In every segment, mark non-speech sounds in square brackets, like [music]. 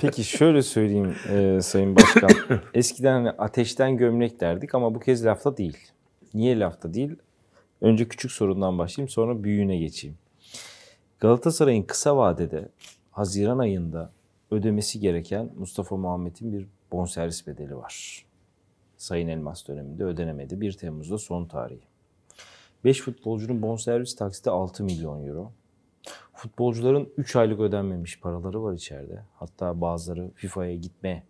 Peki şöyle söyleyeyim e, Sayın Başkan. [coughs] Eskiden hani ateşten gömlek derdik ama bu kez lafta değil. Niye lafta değil? Önce küçük sorundan başlayayım sonra büyüğüne geçeyim. Galatasaray'ın kısa vadede Haziran ayında ödemesi gereken Mustafa Muhammed'in bir bonservis bedeli var. Sayın Elmas döneminde ödenemedi. 1 Temmuz'da son tarihi. 5 futbolcunun bonservis taksiti 6 milyon euro futbolcuların 3 aylık ödenmemiş paraları var içeride. Hatta bazıları FIFA'ya gitme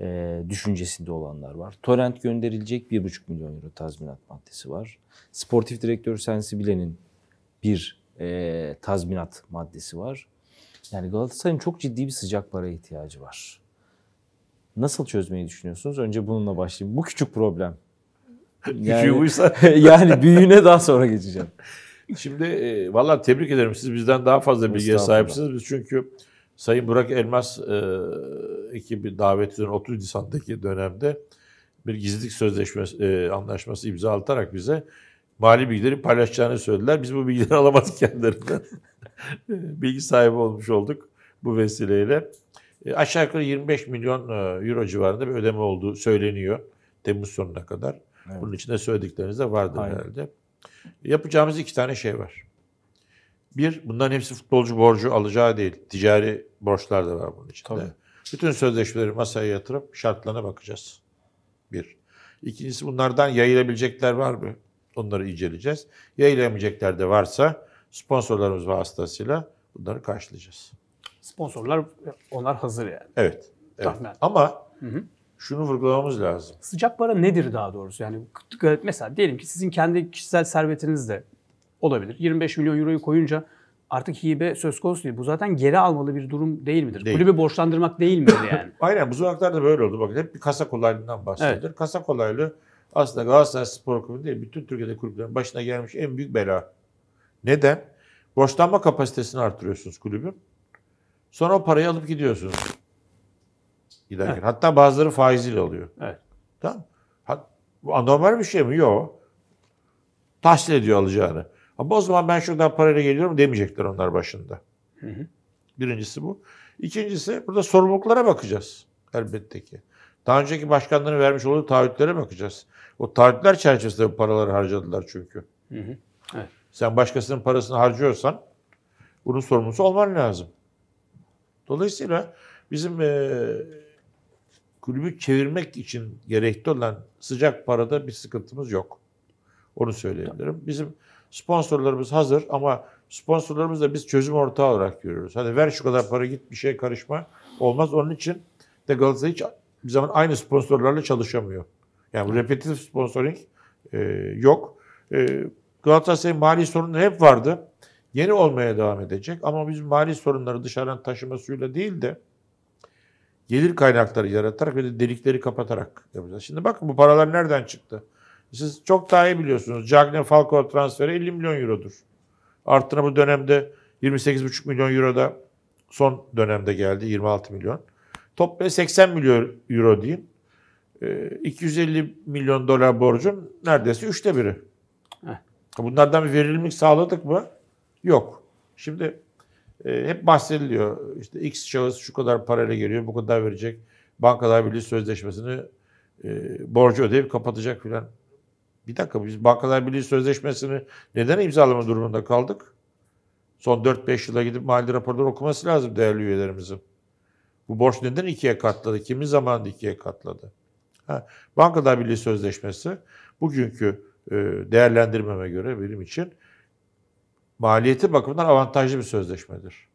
e, düşüncesinde olanlar var. Torrent gönderilecek 1,5 milyon euro tazminat maddesi var. Sportif direktör Sensibile'nin bir e, tazminat maddesi var. Yani Galatasaray'ın çok ciddi bir sıcak para ihtiyacı var. Nasıl çözmeyi düşünüyorsunuz? Önce bununla başlayayım. Bu küçük problem. [laughs] Yani, Küçüğü [laughs] yani büyüğüne daha sonra geçeceğim. [laughs] Şimdi e, valla tebrik ederim. Siz bizden daha fazla bilgiye sahipsiniz. Biz çünkü Sayın Burak Elmas e, ekibi davetlilerin 30 Nisan'daki dönemde bir gizlilik sözleşmesi e, anlaşması imza atarak bize mali bilgileri paylaşacağını söylediler. Biz bu bilgileri [laughs] alamadık kendilerinden. [laughs] E, bilgi sahibi olmuş olduk bu vesileyle. E, aşağı yukarı 25 milyon e, euro civarında bir ödeme olduğu söyleniyor Temmuz sonuna kadar. Evet. Bunun içinde söyledikleriniz de vardır Aynen. herhalde. Yapacağımız iki tane şey var. Bir, bundan hepsi futbolcu borcu alacağı değil. Ticari borçlar da var bunun içinde. Tabii. Bütün sözleşmeleri masaya yatırıp şartlarına bakacağız. Bir. İkincisi bunlardan yayılabilecekler var mı? Onları inceleyeceğiz. Yayılamayacaklar de varsa sponsorlarımız vasıtasıyla bunları karşılayacağız. Sponsorlar onlar hazır yani. Evet. evet. Ama hı hı şunu vurgulamamız lazım. Sıcak para nedir daha doğrusu? Yani mesela diyelim ki sizin kendi kişisel servetiniz de olabilir. 25 milyon euroyu koyunca artık hibe söz konusu değil. Bu zaten geri almalı bir durum değil midir? Değil. Kulübü borçlandırmak değil midir [laughs] yani? Aynen bu zamana da böyle oldu. Bakın hep bir kasa kolaylığından bahsedilir. Evet. Kasa kolaylığı aslında Galatasaray Spor Kulübü değil, bütün Türkiye'de kulüplerin başına gelmiş en büyük bela. Neden? Borçlanma kapasitesini artırıyorsunuz kulübün. Sonra o parayı alıp gidiyorsunuz giderken. Evet. Hatta bazıları faiziyle alıyor. Evet. Tamam. Ha, bu anormal bir şey mi? Yok. Tahsil ediyor alacağını. Ama o zaman ben şuradan parayla geliyorum demeyecekler onlar başında. Hı hı. Birincisi bu. İkincisi burada sorumluluklara bakacağız elbette ki. Daha önceki başkanların vermiş olduğu taahhütlere bakacağız. O taahhütler çerçevesinde bu paraları harcadılar çünkü. Hı hı. Evet. Sen başkasının parasını harcıyorsan bunun sorumlusu olman lazım. Dolayısıyla bizim e, kulübü çevirmek için gerekli olan sıcak parada bir sıkıntımız yok. Onu söyleyebilirim. Bizim sponsorlarımız hazır ama sponsorlarımız da biz çözüm ortağı olarak görüyoruz. Hani ver şu kadar para git bir şey karışma olmaz. Onun için de Galatasaray hiç bir zaman aynı sponsorlarla çalışamıyor. Yani repetitif sponsoring e, yok. E, Galatasaray'ın mali sorunları hep vardı. Yeni olmaya devam edecek ama biz mali sorunları dışarıdan taşımasıyla değil de gelir kaynakları yaratarak ve de delikleri kapatarak yapacağız. Şimdi bakın bu paralar nereden çıktı? Siz çok daha iyi biliyorsunuz. Cagne Falcao transferi 50 milyon eurodur. Arttığına bu dönemde 28,5 milyon euro da son dönemde geldi 26 milyon. Toplam 80 milyon euro diyeyim. 250 ee, milyon dolar borcum neredeyse üçte biri. Heh. Bunlardan bir verimlilik sağladık mı? Yok. Şimdi e, hep bahsediliyor. İşte X şahıs şu kadar parayla geliyor, bu kadar verecek. Bankalar Birliği Sözleşmesi'ni e, borcu ödeyip kapatacak filan. Bir dakika biz Bankalar Birliği Sözleşmesi'ni neden imzalama durumunda kaldık? Son 4-5 yıla gidip mali raporları okuması lazım değerli üyelerimizin. Bu borç neden ikiye katladı? Kimi zaman ikiye katladı? Ha, Bankalar Birliği Sözleşmesi bugünkü e, değerlendirmeme göre benim için maliyeti bakımından avantajlı bir sözleşmedir.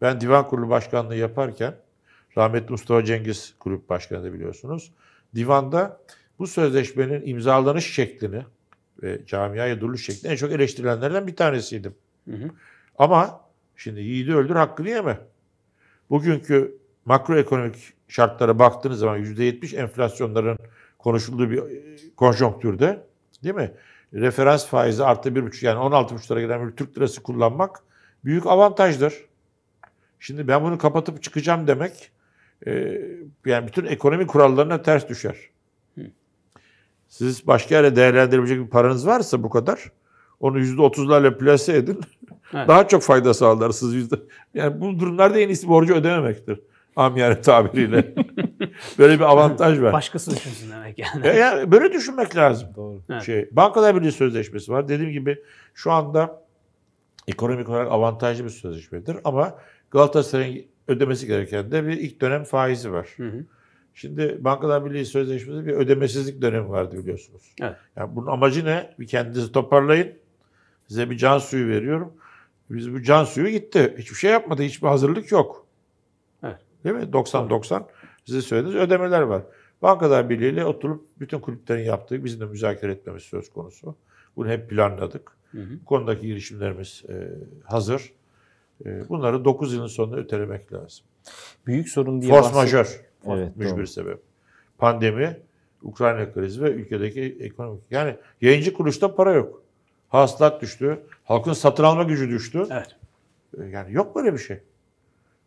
Ben divan kurulu başkanlığı yaparken, rahmetli Mustafa Cengiz kulüp başkanı da biliyorsunuz, divanda bu sözleşmenin imzalanış şeklini ve camiaya duruluş şeklini en çok eleştirilenlerden bir tanesiydim. Hı hı. Ama şimdi yiğidi öldür hakkını yeme. Bugünkü makroekonomik şartlara baktığınız zaman %70 enflasyonların konuşulduğu bir e, konjonktürde değil mi? referans faizi artı bir buçuk yani on altı lira gelen bir Türk lirası kullanmak büyük avantajdır. Şimdi ben bunu kapatıp çıkacağım demek e, yani bütün ekonomi kurallarına ters düşer. Siz başka yere değerlendirebilecek bir paranız varsa bu kadar onu yüzde %30'larla plase edin. Evet. Daha çok fayda sağlarsınız. yüzde. Yani bu durumlarda en iyisi borcu ödememektir amiyane tabiriyle. [laughs] böyle bir avantaj var. Başkası düşünsün demek yani. yani böyle düşünmek lazım. Doğru. Şey, evet. Şey, Bankalar Birliği Sözleşmesi var. Dediğim gibi şu anda ekonomik olarak avantajlı bir sözleşmedir ama Galatasaray'ın ödemesi gereken de bir ilk dönem faizi var. Hı hı. Şimdi Bankalar Birliği Sözleşmesi bir ödemesizlik dönemi vardı biliyorsunuz. Evet. Yani bunun amacı ne? Bir kendinizi toparlayın. Size bir can suyu veriyorum. Biz bu can suyu gitti. Hiçbir şey yapmadı. Hiçbir hazırlık yok. Değil mi? 90-90 size söylediniz. ödemeler var. Bankalar Birliği ile oturup bütün kulüplerin yaptığı bizim de müzakere etmemiz söz konusu. Bunu hep planladık. Hı hı. Bu konudaki girişimlerimiz e, hazır. E, bunları 9 yılın sonunda ötelemek lazım. Büyük sorun diye Force majör. Evet, mücbir doğru. sebep. Pandemi, Ukrayna krizi ve ülkedeki ekonomik. Yani yayıncı kuruluşta para yok. Hasılat düştü. Halkın satın alma gücü düştü. Evet. E, yani yok böyle bir şey.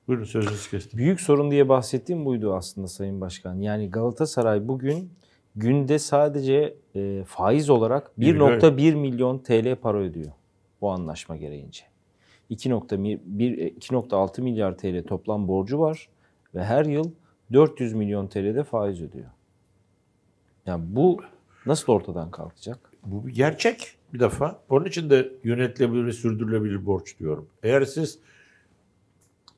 Buyurun sözünüzü kestim. Büyük sorun diye bahsettiğim buydu aslında Sayın Başkan. Yani Galatasaray bugün günde sadece e, faiz olarak 1.1 milyon TL para ödüyor bu anlaşma gereğince. 2.6 e, milyar TL toplam borcu var ve her yıl 400 milyon TL'de faiz ödüyor. Yani bu nasıl ortadan kalkacak? Bu bir gerçek bir defa. Onun için de yönetilebilir ve sürdürülebilir borç diyorum. Eğer siz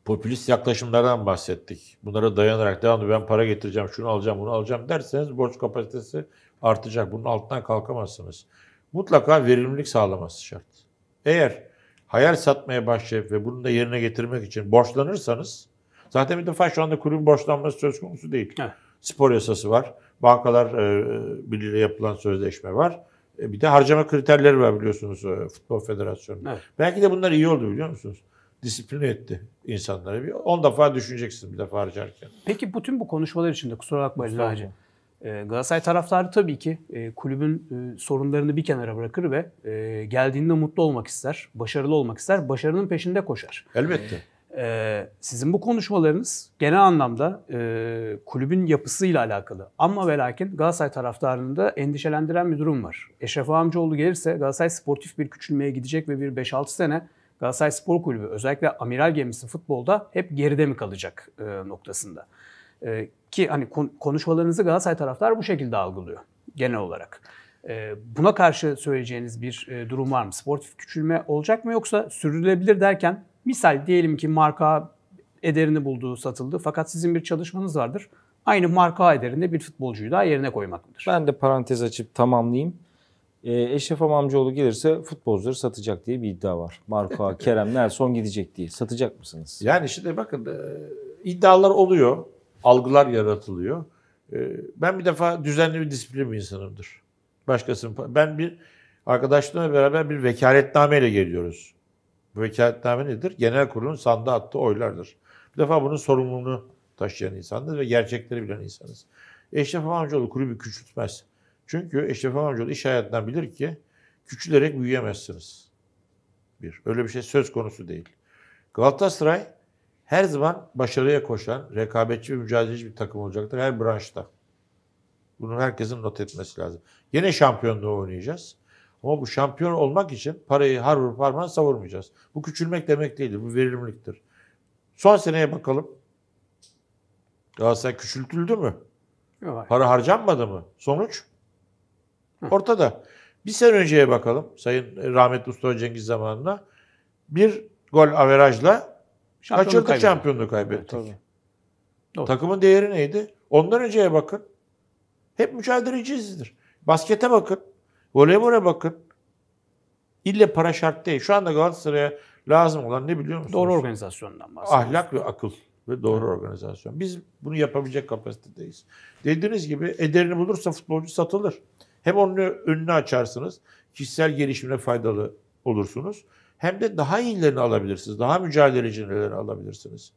popülist yaklaşımlardan bahsettik. Bunlara dayanarak devamlı ben para getireceğim, şunu alacağım, bunu alacağım derseniz borç kapasitesi artacak. Bunun altından kalkamazsınız. Mutlaka verimlilik sağlaması şart. Eğer hayal satmaya başlayıp ve bunu da yerine getirmek için borçlanırsanız zaten bir defa şu anda kulübün borçlanması söz konusu değil. Heh. Spor yasası var. Bankalar e, birliğiyle yapılan sözleşme var. E, bir de harcama kriterleri var biliyorsunuz e, Futbol Federasyonu'nun. Evet. Belki de bunlar iyi oldu biliyor musunuz? disipline etti insanları. Bir 10 defa düşüneceksin bir defa harcarken. Peki bütün bu konuşmalar içinde kusura bakmayın Naci. E, Galatasaray taraftarı tabii ki e, kulübün e, sorunlarını bir kenara bırakır ve geldiğinde mutlu olmak ister, başarılı olmak ister, başarının peşinde koşar. Elbette. sizin bu konuşmalarınız genel anlamda kulübün yapısıyla alakalı. Ama ve lakin Galatasaray taraftarını da endişelendiren bir durum var. Eşref Amcaoğlu gelirse Galatasaray sportif bir küçülmeye gidecek ve bir 5-6 sene Galatasaray Spor Kulübü özellikle amiral gemisi futbolda hep geride mi kalacak e, noktasında. E, ki hani konuşmalarınızı Galatasaray taraflar bu şekilde algılıyor genel olarak. E, buna karşı söyleyeceğiniz bir e, durum var mı? Sportif küçülme olacak mı yoksa sürdürülebilir derken misal diyelim ki marka ederini buldu, satıldı fakat sizin bir çalışmanız vardır. Aynı marka ederinde bir futbolcuyu daha yerine koymak mıdır? Ben de parantez açıp tamamlayayım e, Eşref Amamcıoğlu gelirse futbolcuları satacak diye bir iddia var. Marko, [laughs] Kerem, Nelson gidecek diye. Satacak mısınız? Yani şimdi bakın e, iddialar oluyor. Algılar yaratılıyor. E, ben bir defa düzenli bir disiplinli bir insanımdır. Başkasının... Ben bir arkadaşlarımla beraber bir vekaletnameyle geliyoruz. Bu vekaletname nedir? Genel kurulun sanda attığı oylardır. Bir defa bunun sorumluluğunu taşıyan insandır ve gerçekleri bilen insanız. Eşref Amamcıoğlu kulübü küçültmez. Çünkü Eşref İmamoğlu iş hayatından bilir ki küçülerek büyüyemezsiniz. Bir. Öyle bir şey söz konusu değil. Galatasaray her zaman başarıya koşan, rekabetçi ve mücadeleci bir takım olacaktır her branşta. Bunu herkesin not etmesi lazım. Yine şampiyonluğu oynayacağız. Ama bu şampiyon olmak için parayı har vurup parmağı savurmayacağız. Bu küçülmek demek değildir. Bu verimliliktir. Son seneye bakalım. Galatasaray küçültüldü mü? Yok. Para harcanmadı mı? Sonuç? Ortada. Bir sene önceye bakalım. Sayın e, rahmetli Mustafa Cengiz zamanında Bir gol averajla kaçırdık kaybettik. şampiyonluğu kaybettik. Takımın değeri neydi? Ondan önceye bakın. Hep mücadeleciyizdir. Baskete bakın. Voleybola bakın. İlle para şart değil. Şu anda Galatasaray'a lazım olan ne biliyor musunuz? Doğru organizasyondan bahsediyoruz. Ahlak ve akıl ve doğru evet. organizasyon. Biz bunu yapabilecek kapasitedeyiz. Dediğiniz gibi ederini bulursa futbolcu satılır. Hem onun önünü açarsınız, kişisel gelişimine faydalı olursunuz. Hem de daha iyilerini alabilirsiniz, daha mücadelecilerini alabilirsiniz.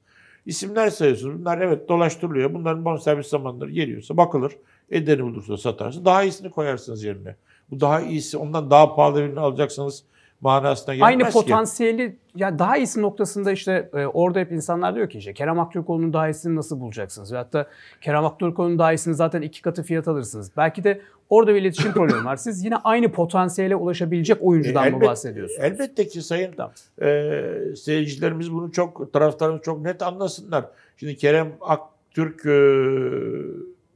İsimler sayıyorsunuz. Bunlar evet dolaştırılıyor. Bunların bonservis zamanları geliyorsa bakılır. Edeni bulursa satarsa daha iyisini koyarsınız yerine. Bu daha iyisi ondan daha pahalı birini alacaksanız manasına gelmez Aynı potansiyeli ki. yani daha iyisi noktasında işte e, orada hep insanlar diyor ki işte Kerem Aktürkoğlu'nun daha iyisini nasıl bulacaksınız? ve hatta Kerem Aktürkoğlu'nun daha iyisini zaten iki katı fiyat alırsınız. Belki de orada bir iletişim [coughs] problemi var. Siz yine aynı potansiyele ulaşabilecek oyuncudan e, elbet, mı bahsediyorsunuz? Elbette ki sayın tamam. e, seyircilerimiz bunu çok taraftarımız çok net anlasınlar. Şimdi Kerem Aktürk e,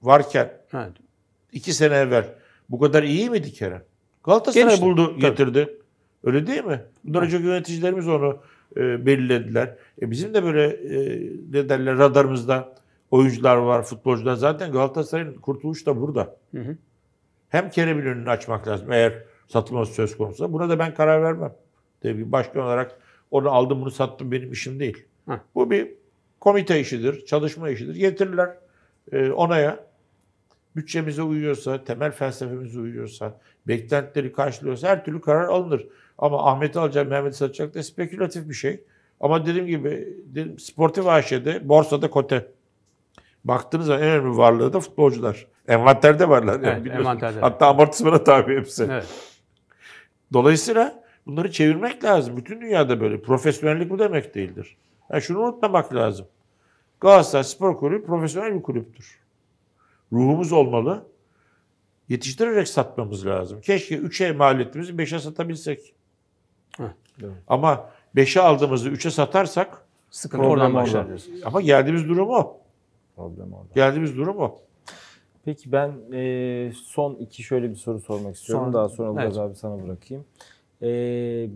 varken evet. iki sene evvel bu kadar iyi miydi Kerem? Galatasaray Gençti. buldu, getirdi. Tabii. Öyle değil mi? Bunları evet. yöneticilerimiz onu e, belirlediler. E, bizim de böyle e, ne derler radarımızda oyuncular var, futbolcular. Zaten Galatasaray'ın kurtuluşu da burada. Hı hı. Hem Kerem'in önünü açmak lazım eğer satılması söz konusu. Buna da ben karar vermem. Tabii başkan olarak onu aldım bunu sattım benim işim değil. Hı. Bu bir komite işidir, çalışma işidir. Getirirler e, onaya bütçemize uyuyorsa, temel felsefemize uyuyorsa, beklentileri karşılıyorsa her türlü karar alınır. Ama Ahmet alacak, Mehmet satacak da spekülatif bir şey. Ama dediğim gibi dedim, sportif AŞ'de, borsada kote. Baktığınız zaman en önemli varlığı da futbolcular. Envanterde varlar. Yani evet, envanterde. Hatta amortismana tabi hepsi. Evet. Dolayısıyla bunları çevirmek lazım. Bütün dünyada böyle. Profesyonellik bu demek değildir. Yani şunu unutmamak lazım. Galatasaray Spor Kulübü profesyonel bir kulüptür. Ruhumuz olmalı. Yetiştirerek satmamız lazım. Keşke 3'e mal ettiğimizi 5'e satabilsek. Hı. Ama 5'e aldığımızı 3'e satarsak sıkıntı oradan başlar. Ama geldiğimiz durum o. Problem orada. Geldiğimiz durum o. Peki ben e, son iki şöyle bir soru sormak istiyorum. Son, Daha sonra Ulgaz evet. abi sana bırakayım. E,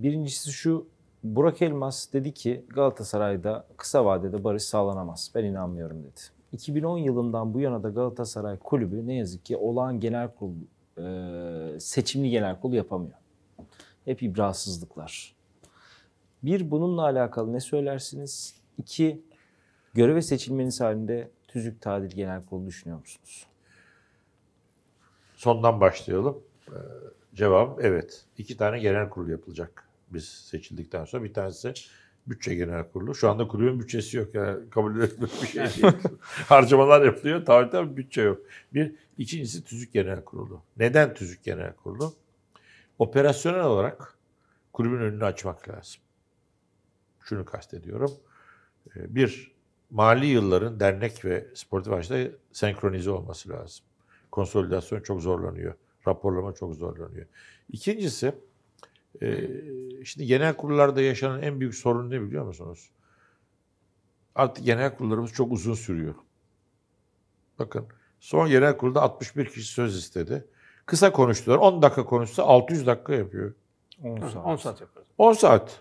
birincisi şu. Burak Elmas dedi ki Galatasaray'da kısa vadede barış sağlanamaz. Ben inanmıyorum dedi. 2010 yılından bu yana da Galatasaray kulübü ne yazık ki olağan genel kurul e, seçimli genel kurul yapamıyor hep ibrasızlıklar. Bir, bununla alakalı ne söylersiniz? İki, göreve seçilmeniz halinde tüzük tadil genel kurulu düşünüyor musunuz? Sondan başlayalım. Ee, cevap evet. İki tane genel kurulu yapılacak biz seçildikten sonra. Bir tanesi bütçe genel kurulu. Şu anda kulübün bütçesi yok. Yani kabul edilir bir şey değil. [laughs] Harcamalar yapılıyor. Tarihte bütçe yok. Bir. ikincisi tüzük genel kurulu. Neden tüzük genel kurulu? operasyonel olarak kulübün önünü açmak lazım. Şunu kastediyorum. Ee, bir, mali yılların dernek ve sportif açıda senkronize olması lazım. Konsolidasyon çok zorlanıyor. Raporlama çok zorlanıyor. İkincisi, e, şimdi genel kurullarda yaşanan en büyük sorun ne biliyor musunuz? Artık genel kurullarımız çok uzun sürüyor. Bakın son genel kurulda 61 kişi söz istedi. Kısa konuştular. 10 dakika konuşsa 600 dakika yapıyor. 10 saat. 10 saat yapıyor. 10 saat.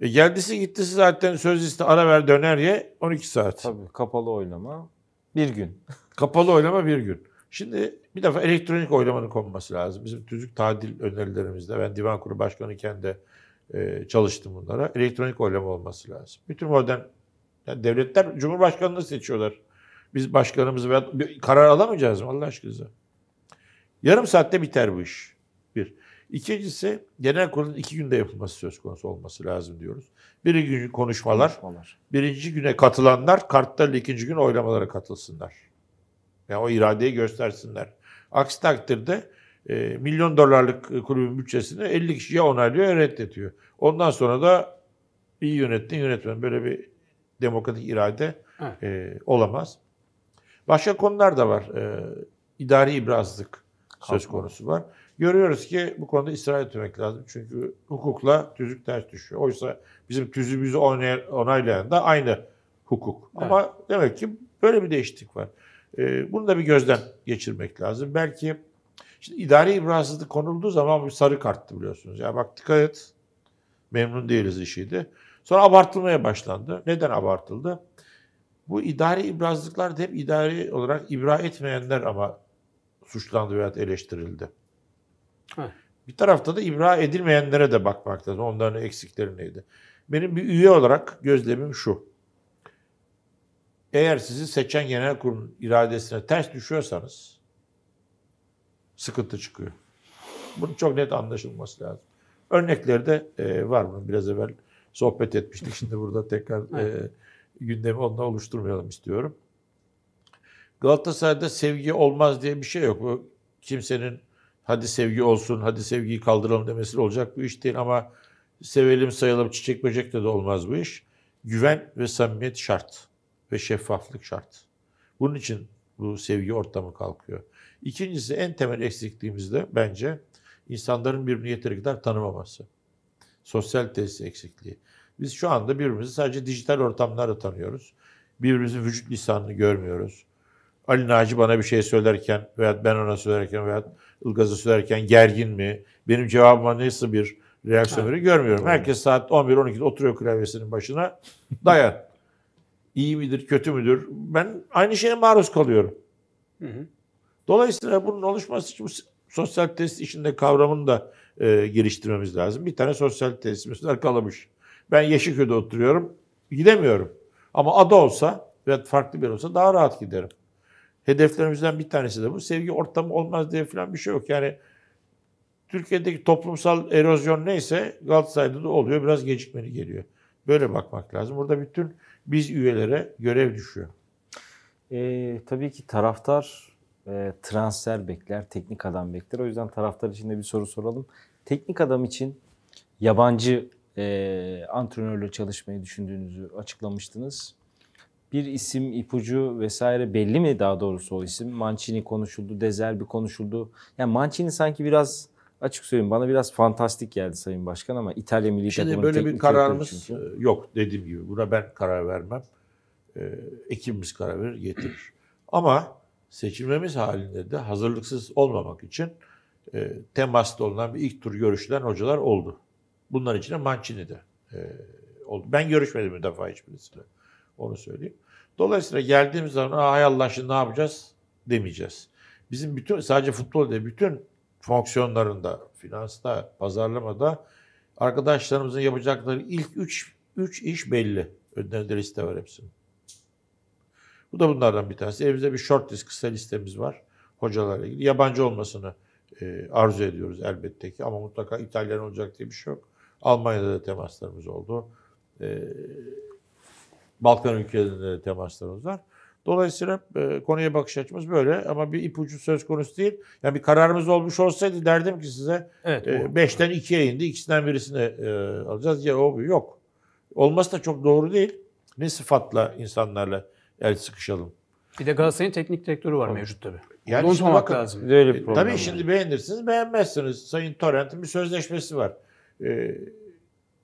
E geldisi gittisi zaten söz iste ara ver döner ye 12 saat. Tabii kapalı oylama bir gün. [laughs] kapalı oylama bir gün. Şimdi bir defa elektronik oylamanın konması lazım. Bizim tüzük tadil önerilerimizde ben divan kurulu başkanıken de e, çalıştım bunlara. Elektronik oylama olması lazım. Bütün modern yani devletler cumhurbaşkanını seçiyorlar. Biz başkanımızı veya karar alamayacağız mı Allah aşkına? Yarım saatte biter bu iş. Bir. İkincisi genel kurulun iki günde yapılması söz konusu olması lazım diyoruz. Bir gün konuşmalar, konuşmalar. birinci güne katılanlar kartlarla ikinci gün oylamalara katılsınlar. Yani o iradeyi göstersinler. Aksi takdirde e, milyon dolarlık e, kulübün bütçesini 50 kişiye onaylıyor ya reddediyor. Ondan sonra da bir yönettin yönetmen. Böyle bir demokratik irade e, olamaz. Başka konular da var. E, idari ibrazlık söz konusu var. Görüyoruz ki bu konuda ısrar etmek lazım. Çünkü hukukla tüzük ters düşüyor. Oysa bizim tüzüğümüzü onaylayan da aynı hukuk. Evet. Ama demek ki böyle bir değişiklik var. Ee, bunu da bir gözden geçirmek lazım. Belki şimdi idari imransızlık konulduğu zaman bir sarı karttı biliyorsunuz. Ya bak dikkat et. Memnun değiliz işiydi. Sonra abartılmaya başlandı. Neden abartıldı? Bu idari ibrazlıklar hep idari olarak ibra etmeyenler ama suçlandı veya eleştirildi. Heh. Bir tarafta da imra edilmeyenlere de bakmak lazım. Onların eksikleri neydi? Benim bir üye olarak gözlemim şu. Eğer sizi seçen genel kurum iradesine ters düşüyorsanız sıkıntı çıkıyor. Bunun çok net anlaşılması lazım. Örnekleri de e, var bunun. Biraz evvel sohbet etmiştik. Şimdi burada tekrar e, gündemi onunla oluşturmayalım istiyorum. Galatasaray'da sevgi olmaz diye bir şey yok. Bu kimsenin hadi sevgi olsun, hadi sevgiyi kaldıralım demesi olacak bir iş değil ama sevelim sayalım çiçek böcekle de olmaz bu iş. Güven ve samimiyet şart ve şeffaflık şart. Bunun için bu sevgi ortamı kalkıyor. İkincisi en temel eksikliğimiz de bence insanların birbirini yeteri kadar tanımaması. Sosyal tesis eksikliği. Biz şu anda birbirimizi sadece dijital ortamlarda tanıyoruz. Birbirimizin vücut lisanını görmüyoruz. Ali Naci bana bir şey söylerken veya ben ona söylerken veya Ilgaz'a söylerken gergin mi? Benim cevabıma nasıl bir reaksiyon veriyor görmüyorum. Herkes saat 11-12'de oturuyor klavyesinin başına. Dayan. İyi midir, kötü müdür? Ben aynı şeye maruz kalıyorum. Dolayısıyla bunun oluşması için sosyal test içinde kavramını da e, geliştirmemiz lazım. Bir tane sosyal testimiz var kalamış. Ben Yeşilköy'de oturuyorum. Gidemiyorum. Ama ada olsa ve farklı bir olsa daha rahat giderim hedeflerimizden bir tanesi de bu. Sevgi ortamı olmaz diye falan bir şey yok. Yani Türkiye'deki toplumsal erozyon neyse Galatasaray'da da oluyor. Biraz gecikmeli geliyor. Böyle bakmak lazım. Burada bütün biz üyelere görev düşüyor. E, tabii ki taraftar e, transfer bekler, teknik adam bekler. O yüzden taraftar için de bir soru soralım. Teknik adam için yabancı e, antrenörle çalışmayı düşündüğünüzü açıklamıştınız bir isim, ipucu vesaire belli mi daha doğrusu o isim? Mancini konuşuldu, Dezerbi konuşuldu. Yani Mancini sanki biraz açık söyleyeyim bana biraz fantastik geldi Sayın Başkan ama İtalya milli Şimdi takımının böyle bir kararımız e, yok dediğim gibi. Buna ben karar vermem. Ee, ekibimiz karar verir, getirir. ama seçilmemiz halinde de hazırlıksız olmamak için e, temasta olunan bir ilk tur görüşülen hocalar oldu. Bunların içinde Mancini de e, oldu. Ben görüşmedim bir defa hiçbirisiyle. Onu söyleyeyim. Dolayısıyla geldiğimiz zaman hay Allah şimdi ne yapacağız demeyeceğiz. Bizim bütün sadece futbol değil bütün fonksiyonlarında, finansta, pazarlamada arkadaşlarımızın yapacakları ilk üç üç iş belli. Önlerinde liste var hepsinin. Bu da bunlardan bir tanesi. Elimizde bir short list, kısa listemiz var. Hocalarla ilgili. Yabancı olmasını e, arzu ediyoruz elbette ki. Ama mutlaka İtalyan olacak diye bir şey yok. Almanya'da da temaslarımız oldu. E, Balkan ülkelerinde temaslarımız var. Dolayısıyla e, konuya bakış açımız böyle ama bir ipucu söz konusu değil. Yani bir kararımız olmuş olsaydı derdim ki size 5'ten evet, 2'ye e, indi ikisinden birisini e, alacağız ya o yok. Olması da çok doğru değil. Ne sıfatla insanlarla el sıkışalım. Bir de Galatasaray'ın teknik direktörü var Tabii. mevcut tabii. Yani Onu unutmamak bakın, lazım. Böyle bir e, tabii yani. şimdi beğenirsiniz beğenmezsiniz. Sayın Torrent'in bir sözleşmesi var. Ee,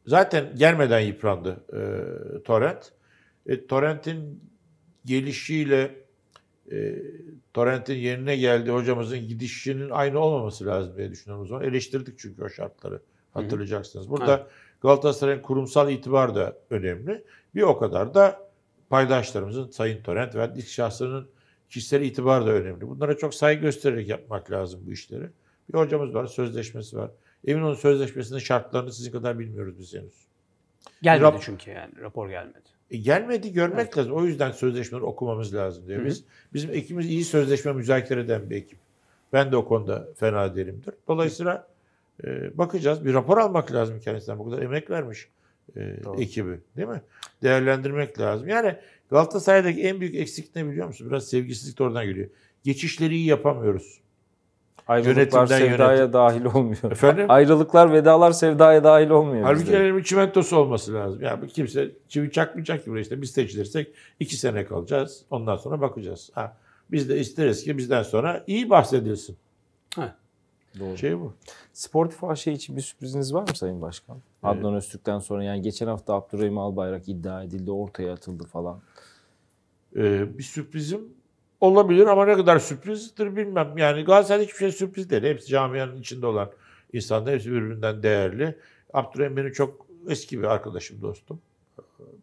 zaten gelmeden yıprandı e, Torrent. E, torrentin gelişiyle e, torrentin yerine geldi hocamızın gidişinin aynı olmaması lazım diye düşünüyorum o zaman. Eleştirdik çünkü o şartları hatırlayacaksınız. Burada evet. Galatasaray'ın kurumsal itibar da önemli. Bir o kadar da paydaşlarımızın Sayın Torrent ve iç şahsının kişisel itibar da önemli. Bunlara çok saygı göstererek yapmak lazım bu işleri. Bir hocamız var, sözleşmesi var. Emin olun sözleşmesinin şartlarını sizin kadar bilmiyoruz biz henüz. Gelmedi Rap- çünkü yani rapor gelmedi. E gelmedi görmek evet. lazım. O yüzden sözleşmeleri okumamız lazım diyor. Biz, bizim ekimiz iyi sözleşme müzakere eden bir ekip. Ben de o konuda fena derimdir. Dolayısıyla e, bakacağız. Bir rapor almak lazım kendisinden. Bu kadar emek vermiş e, ekibi. Değil mi? Değerlendirmek lazım. Yani Galatasaray'daki en büyük eksik ne biliyor musun? Biraz sevgisizlik de oradan geliyor. Geçişleri iyi yapamıyoruz. Ayrılıklar sevdaya yönetim. dahil olmuyor. Efendim? Ayrılıklar, vedalar sevdaya dahil olmuyor. Halbuki elinin çimentosu olması lazım. Yani kimse çivi çakmayacak gibi işte biz seçilirsek iki sene kalacağız. Ondan sonra bakacağız. Ha, biz de isteriz ki bizden sonra iyi bahsedilsin. Ha. Doğru. Şey bu. Sportif AŞ şey için bir sürpriziniz var mı Sayın Başkan? Evet. Adnan Öztürk'ten sonra yani geçen hafta Abdurrahim Albayrak iddia edildi, ortaya atıldı falan. Ee, bir sürprizim olabilir ama ne kadar sürprizdir bilmem. Yani Galatasaray'da hiçbir şey sürpriz değil. Hepsi camianın içinde olan insanlar. Hepsi birbirinden değerli. Abdurrahim çok eski bir arkadaşım, dostum.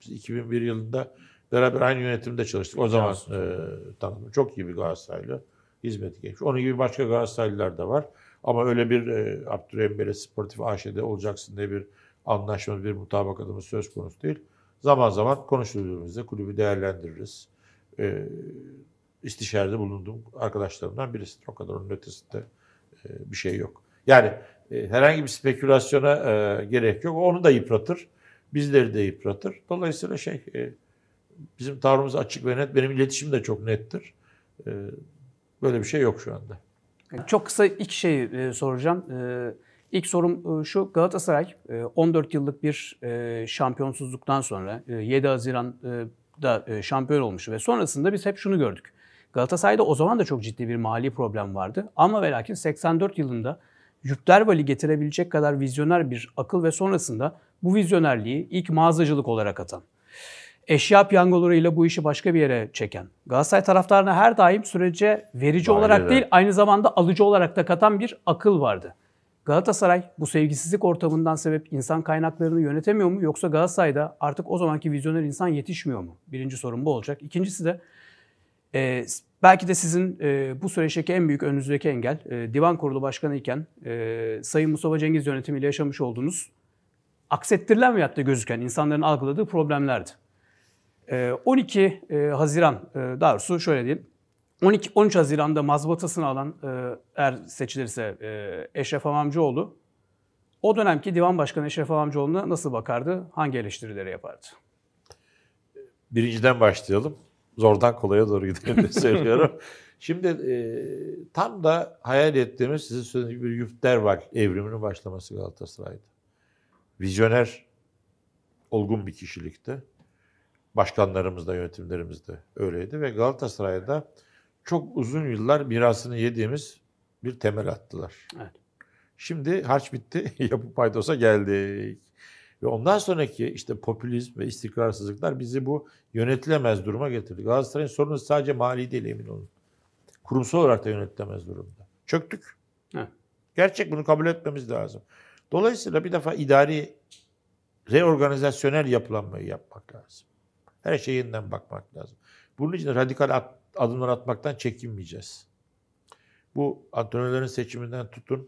Biz 2001 yılında beraber aynı yönetimde çalıştık. O zaman e, tanıdım. Çok iyi bir Galatasaraylı. Hizmeti geçmiş. Onun gibi başka Galatasaraylılar da var. Ama öyle bir e, Abdurrahim Bey'le sportif AŞ'de olacaksın diye bir anlaşma, bir mutabakatımız söz konusu değil. Zaman zaman konuştuğumuzda kulübü değerlendiririz. E, istişarede bulunduğum arkadaşlarımdan birisidir. O kadar onun ötesinde e, bir şey yok. Yani e, herhangi bir spekülasyona e, gerek yok. Onu da yıpratır. Bizleri de yıpratır. Dolayısıyla şey bizim tavrımız açık ve net. Benim iletişimim de çok nettir. Böyle bir şey yok şu anda. Çok kısa ilk şey soracağım. İlk sorum şu Galatasaray 14 yıllık bir şampiyonsuzluktan sonra 7 Haziran'da şampiyon olmuş ve sonrasında biz hep şunu gördük. Galatasaray'da o zaman da çok ciddi bir mali problem vardı. Ama ve lakin 84 yılında Jüpterval'i getirebilecek kadar vizyoner bir akıl ve sonrasında bu vizyonerliği ilk mağazacılık olarak atan, eşya piyangolarıyla bu işi başka bir yere çeken, Galatasaray taraftarına her daim sürece verici Aynen. olarak değil aynı zamanda alıcı olarak da katan bir akıl vardı. Galatasaray bu sevgisizlik ortamından sebep insan kaynaklarını yönetemiyor mu yoksa Galatasaray'da artık o zamanki vizyoner insan yetişmiyor mu? Birinci sorun bu olacak. İkincisi de e, belki de sizin e, bu süreçteki en büyük önünüzdeki engel e, Divan Kurulu Başkanı iken e, Sayın Mustafa Cengiz yönetimiyle yaşamış olduğunuz aksettirilen veyahut da gözüken insanların algıladığı problemlerdi. E, 12 e, Haziran e, doğrusu şöyle diyeyim. 12 13 Haziran'da mazbatasını alan e, er seçilirse e, Eşref Amamcıoğlu o dönemki Divan Başkanı Eşref Amamcıoğlu'na nasıl bakardı? Hangi eleştirileri yapardı? Birinciden başlayalım zordan kolaya doğru gidelim diye [laughs] söylüyorum. Şimdi e, tam da hayal ettiğimiz sizin söylediğiniz gibi var. evriminin başlaması Galatasaray'da. Vizyoner, olgun bir kişilikti. Başkanlarımız da yönetimlerimiz de öyleydi ve Galatasaray'da çok uzun yıllar mirasını yediğimiz bir temel attılar. Evet. Şimdi harç bitti, [laughs] yapı paydosa geldik. Ve ondan sonraki işte popülizm ve istikrarsızlıklar bizi bu yönetilemez duruma getirdi. Galatasaray'ın sorunu sadece mali değil emin olun. Kurumsal olarak da yönetilemez durumda. Çöktük. Heh. Gerçek bunu kabul etmemiz lazım. Dolayısıyla bir defa idari reorganizasyonel yapılanmayı yapmak lazım. Her şeye yeniden bakmak lazım. Bunun için radikal at, adımlar atmaktan çekinmeyeceğiz. Bu antrenörlerin seçiminden tutun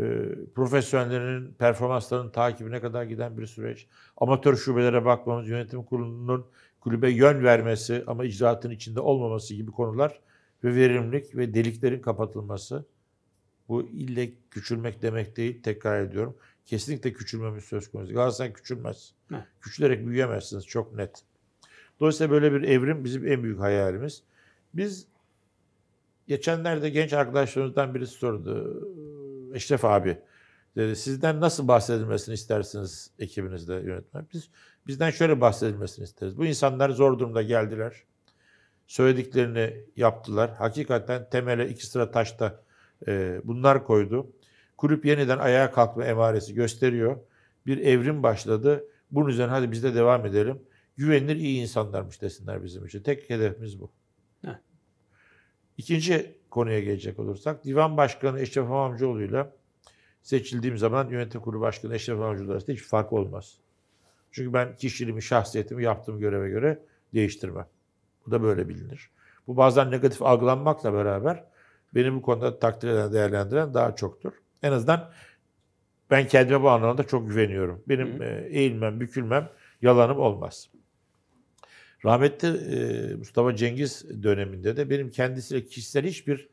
ee, profesyonellerin performanslarının takibine kadar giden bir süreç. Amatör şubelere bakmamız, yönetim kurulunun kulübe yön vermesi ama icraatın içinde olmaması gibi konular ve verimlilik ve deliklerin kapatılması. Bu ille küçülmek demek değil, tekrar ediyorum. Kesinlikle küçülmemiz söz konusu. Galatasaray küçülmez. Heh. Küçülerek büyüyemezsiniz, çok net. Dolayısıyla böyle bir evrim bizim en büyük hayalimiz. Biz geçenlerde genç arkadaşlarımızdan biri sordu. Eşref abi dedi sizden nasıl bahsedilmesini istersiniz ekibinizde yönetmen? Biz bizden şöyle bahsedilmesini isteriz. Bu insanlar zor durumda geldiler. Söylediklerini yaptılar. Hakikaten temele iki sıra taşta e, bunlar koydu. Kulüp yeniden ayağa kalkma emaresi gösteriyor. Bir evrim başladı. Bunun üzerine hadi biz de devam edelim. Güvenilir iyi insanlarmış desinler bizim için. Tek hedefimiz bu. Heh. İkinci konuya gelecek olursak divan başkanı Eşref Hamamcıoğlu seçildiğim zaman yönetim kurulu başkanı Eşref Hamamcıoğlu arasında hiçbir fark olmaz. Çünkü ben kişiliğimi, şahsiyetimi yaptığım göreve göre değiştirmem. Bu da böyle bilinir. Bu bazen negatif algılanmakla beraber beni bu konuda takdir eden, değerlendiren daha çoktur. En azından ben kendime bu anlamda çok güveniyorum. Benim e, eğilmem, bükülmem, yalanım olmaz. Rahmetli e, Mustafa Cengiz döneminde de benim kendisiyle kişisel hiçbir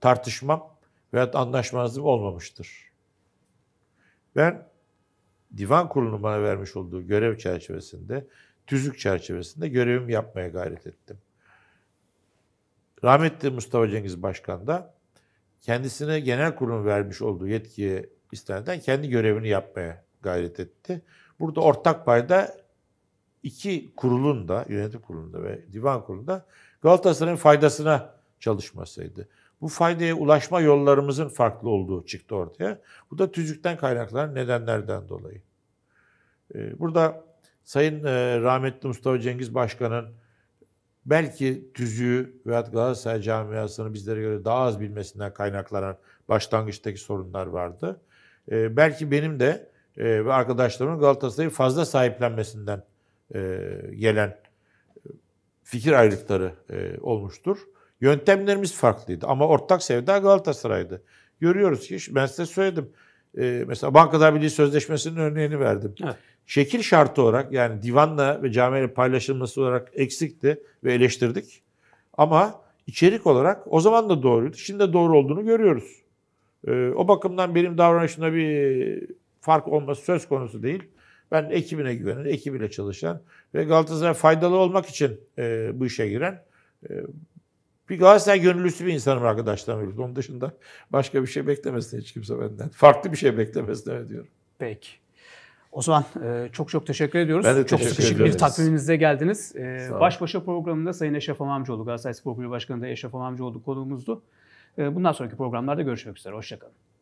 tartışmam veya anlaşmazlığım olmamıştır. Ben divan kurulunun bana vermiş olduğu görev çerçevesinde, tüzük çerçevesinde görevimi yapmaya gayret ettim. Rahmetli Mustafa Cengiz Başkan da kendisine genel kurulun vermiş olduğu yetkiye isteneden kendi görevini yapmaya gayret etti. Burada ortak payda iki kurulun da yönetim kurulunda ve divan kurulunda Galatasaray'ın faydasına çalışmasıydı. Bu faydaya ulaşma yollarımızın farklı olduğu çıktı ortaya. Bu da tüzükten kaynaklanan nedenlerden dolayı. Ee, burada Sayın e, rahmetli Mustafa Cengiz Başkan'ın belki tüzüğü veyahut Galatasaray camiasını bizlere göre daha az bilmesinden kaynaklanan başlangıçtaki sorunlar vardı. Ee, belki benim de e, ve arkadaşlarımın Galatasaray'ı fazla sahiplenmesinden e, gelen e, fikir ayrılıkları e, olmuştur. Yöntemlerimiz farklıydı ama ortak sevda Galatasaray'dı. Görüyoruz ki ben size söyledim. E, mesela bankada Birliği Sözleşmesi'nin örneğini verdim. Evet. Şekil şartı olarak yani divanla ve camiyle paylaşılması olarak eksikti ve eleştirdik. Ama içerik olarak o zaman da doğruydu. Şimdi de doğru olduğunu görüyoruz. E, o bakımdan benim davranışımda bir fark olması söz konusu değil. Ben ekibine güvenen, ekibiyle çalışan ve Galatasaray faydalı olmak için e, bu işe giren e, bir Galatasaray gönüllüsü bir insanım arkadaşlarım birlikte. Onun dışında başka bir şey beklemesin hiç kimse benden. Farklı bir şey beklemesin öyle diyorum. Peki. Osman e, çok çok teşekkür ediyoruz. Ben de çok teşekkür sıkışık bir takviminizde geldiniz. E, baş başa programında Sayın Eşref Amamcıoğlu, Galatasaray Spor Kulübü Başkanı da Eşref Amamcıoğlu konuğumuzdu. E, bundan sonraki programlarda görüşmek üzere. Hoşçakalın.